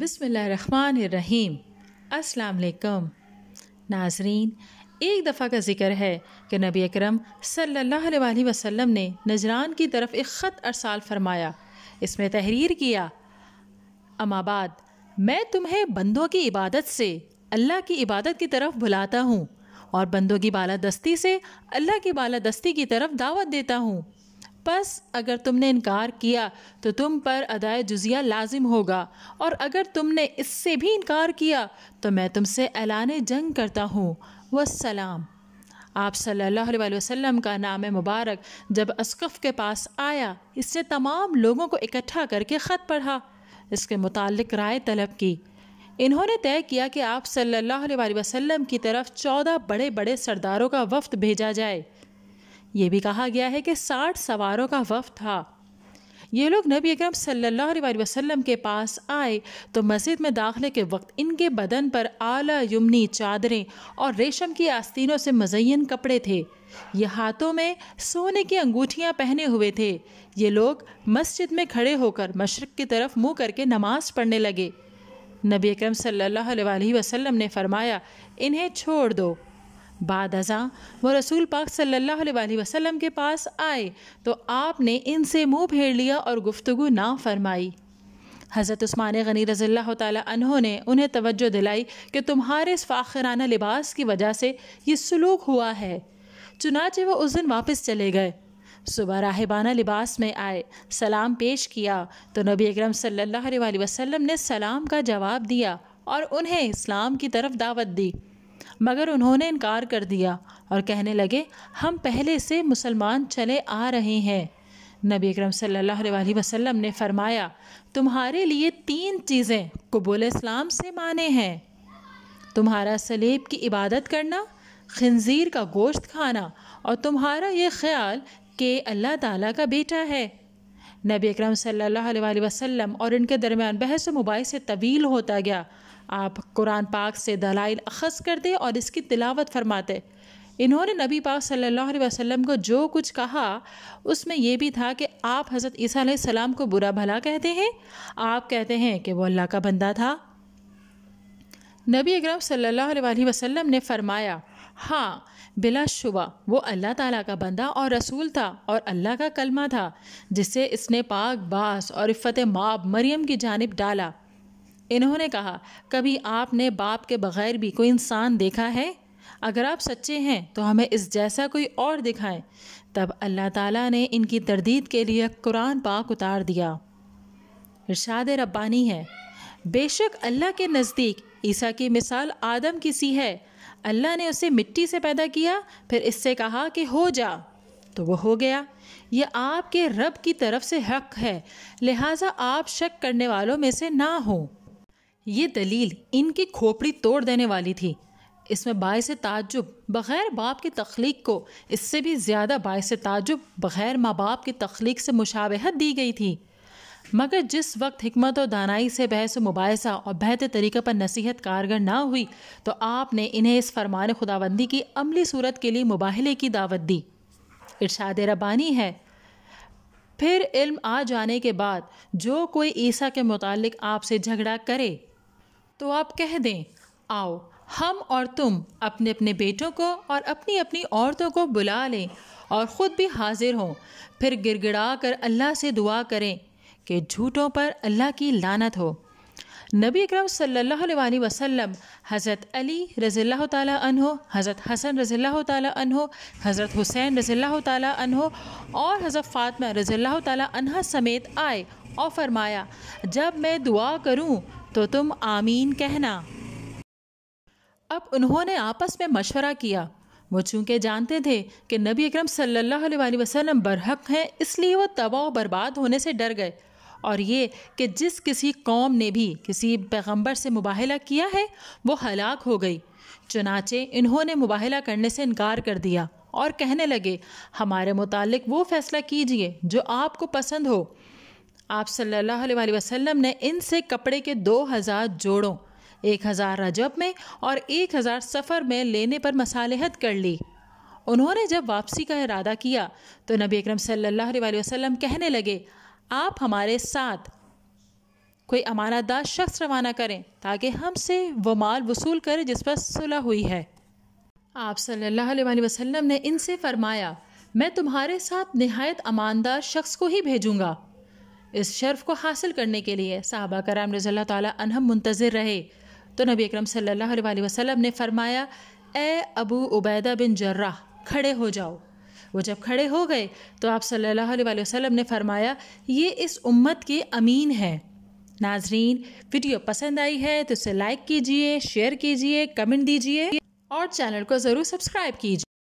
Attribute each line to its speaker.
Speaker 1: बिसमीम अलकुम नाजरीन एक दफ़ा का जिक्र है कि नबी अकरम सल्लल्लाहु अलैहि वसल्लम ने नजरान की तरफ एक ख़त अरसाल फरमाया इसमें तहरीर किया अमाबाद मैं तुम्हें बंदों की इबादत से अल्लाह की इबादत की तरफ बुलाता हूँ और बंदों की बालादस्ती से अल्लाह की बालादस्ती की तरफ दावत देता हूँ बस अगर तुमने इनकार किया तो तुम पर अदाय जुजिया लाजिम होगा और अगर तुमने इससे भी इनकार किया तो मैं तुमसे ऐलान जंग करता हूँ वसलाम आप सल्लल्लाहु अलैहि वसल्लम का नाम मुबारक जब असकफ़ के पास आया इसने तमाम लोगों को इकट्ठा करके ख़त पढ़ा इसके मुतालिक राय तलब की इन्होंने तय किया कि आप सल्लल्लाहु अलैहि वसल्लम की तरफ चौदह बड़े बड़े सरदारों का वफ्त भेजा जाए ये भी कहा गया है कि साठ सवारों का वफ था ये लोग नबी अकरम सल्लल्लाहु अलैहि वसल्लम के पास आए तो मस्जिद में दाखिले के वक्त इनके बदन पर आला यमनी चादरें और रेशम की आस्तीनों से मजयन कपड़े थे ये हाथों में सोने की अंगूठियाँ पहने हुए थे ये लोग मस्जिद में खड़े होकर मशरक़ की तरफ मुँह करके नमाज पढ़ने लगे नबी अकरम सल्लल्लाहु अलैहि वसल्लम ने फरमाया इन्हें छोड़ दो बाद अज़ा वो रसूल पाक सल्लल्लाहु अलैहि वसल्लम के पास आए तो आपने इनसे मुंह फेर लिया और गुफ्तु ना फरमाई हज़रत उस्मान गनी रज़ील्ला तहों ने उन्हें तवज्जो दिलाई कि तुम्हारे इस फ़ाखराना लिबास की वजह से ये सलूक हुआ है चुनाचे वह उस दिन वापस चले गए सुबह राहबाना लिबास में आए सलाम पेश किया तो नबी अकरम सल्ला अलैहि ने सलाम का जवाब दिया और उन्हें इस्लाम की तरफ दावत दी मगर उन्होंने इनकार कर दिया और कहने लगे हम पहले से मुसलमान चले आ रहे हैं नबी अकरम सल्लल्लाहु अलैहि वसल्लम ने फरमाया तुम्हारे लिए तीन चीज़ें कबूल इस्लाम से माने हैं तुम्हारा सलेब की इबादत करना खंजीर का गोश्त खाना और तुम्हारा ये ख्याल कि अल्लाह ताला का बेटा है नबी अकरम सल्लल्लाहु अलैहि वसल्लम और इनके दरमियान बहस मुबाइस से तवील होता गया आप कुरान पाक से दलाइल अखज़ करते और इसकी तिलावत फरमाते इन्होंने नबी पाक सल्लल्लाहु अलैहि वसल्लम को जो कुछ कहा उसमें यह भी था कि आप हज़रत ईसा सलाम को बुरा भला कहते हैं आप कहते हैं कि वो अल्लाह का बंदा था नबी अकरम सल्लल्लाहु अलैहि वसल्लम ने फरमाया हाँ बिलाशुबा वो अल्लाह ताला का बंदा और रसूल था और अल्लाह का कलमा था जिसे इसने पाक बास और इफ़त माब मरियम की जानब डाला इन्होंने कहा कभी आपने बाप के बगैर भी कोई इंसान देखा है अगर आप सच्चे हैं तो हमें इस जैसा कोई और दिखाएं तब अल्लाह ताला ने इनकी तरदीद के लिए कुरान पाक उतार दिया इरशाद रब्बानी है बेशक अल्लाह के नज़दीक ईसा की मिसाल आदम की सी है अल्लाह ने उसे मिट्टी से पैदा किया फिर इससे कहा कि हो जा तो वो हो गया यह आपके रब की तरफ से हक है लिहाजा आप शक करने वालों में से ना हों ये दलील इनकी खोपड़ी तोड़ देने वाली थी इसमें बायस ताजुब बग़ैर बाप की तख्लीक को इससे भी ज़्यादा बायस ताजुब बग़ैर माँ बाप की तख्लीक से मुशावहत दी गई थी मगर जिस वक्त हमत और दानाई से बहस मुबासा और बेहतर तरीक़े पर नसीहत कारगर ना हुई तो आपने इन्हें इस फरमान खुदाबंदी की अमली सूरत के लिए मुबाहले की दावत दी इर्शाद रबानी है फिर इल्म आ जाने के बाद जो कोई ईसा के मुतालिक आपसे झगड़ा करे तो आप कह दें आओ हम और तुम अपने अपने बेटों को और अपनी अपनी औरतों को बुला लें और ख़ुद भी हाजिर हों फिर गिड़गिड़ा कर अल्लाह से दुआ करें कि झूठों पर अल्लाह की लानत हो नबी अकरम सल्लल्लाहु अलैहि वसल्लम हज़रत अली रज़ील्ला ताला हज़रत हसन रज़ील्ला ताला अनहो हज़रत हुसैन रज़ील्ला ताला अनहो और हज़रत फ़ातिमा रज़ील्ला ताला समेत आए और फरमाया जब मैं दुआ करूं तो तुम आमीन कहना अब उन्होंने आपस में मशवरा किया वो चूँकि जानते थे कि नबी अकरम सल्लल्लाहु अलैहि वसल्लम बरहक हैं इसलिए वो तबाह बर्बाद होने से डर गए और ये कि जिस किसी कौम ने भी किसी पैगंबर से मुबाहला किया है वो हलाक हो गई चुनाचे इन्होंने मुबाहला करने से इनकार कर दिया और कहने लगे हमारे मुतालिक वो फ़ैसला कीजिए जो आपको पसंद हो आप सल्लल्लाहु अलैहि वसल्लम ने इनसे कपड़े के दो हज़ार जोड़ों एक हज़ार रजब में और एक हज़ार सफ़र में लेने पर मसालहत कर ली उन्होंने जब वापसी का इरादा किया तो नबी अकरम सल्लल्लाहु अलैहि वसल्लम कहने लगे आप हमारे साथ कोई अमानतदार शख्स रवाना करें ताकि हमसे वो माल वसूल करें जिस पर सुलह हुई है आप सल्लल्लाहु अलैहि वसल्लम ने इनसे फरमाया मैं तुम्हारे साथ नहायत अमानदार शख्स को ही भेजूँगा इस शर्फ को हासिल करने के लिए साहबा कराम रज़ी तह मुंतज़र रहे तो नबी अकरम सल्ला वसलम ने फरमाया ए अबू उबैदा बिन जर्रा खड़े हो जाओ वो जब खड़े हो गए तो आप सल्लल्लाहु अलैहि वसल्लम ने फरमाया ये इस उम्मत के अमीन हैं नाजरीन वीडियो पसंद आई है तो इसे लाइक कीजिए शेयर कीजिए कमेंट दीजिए और चैनल को ज़रूर सब्सक्राइब कीजिए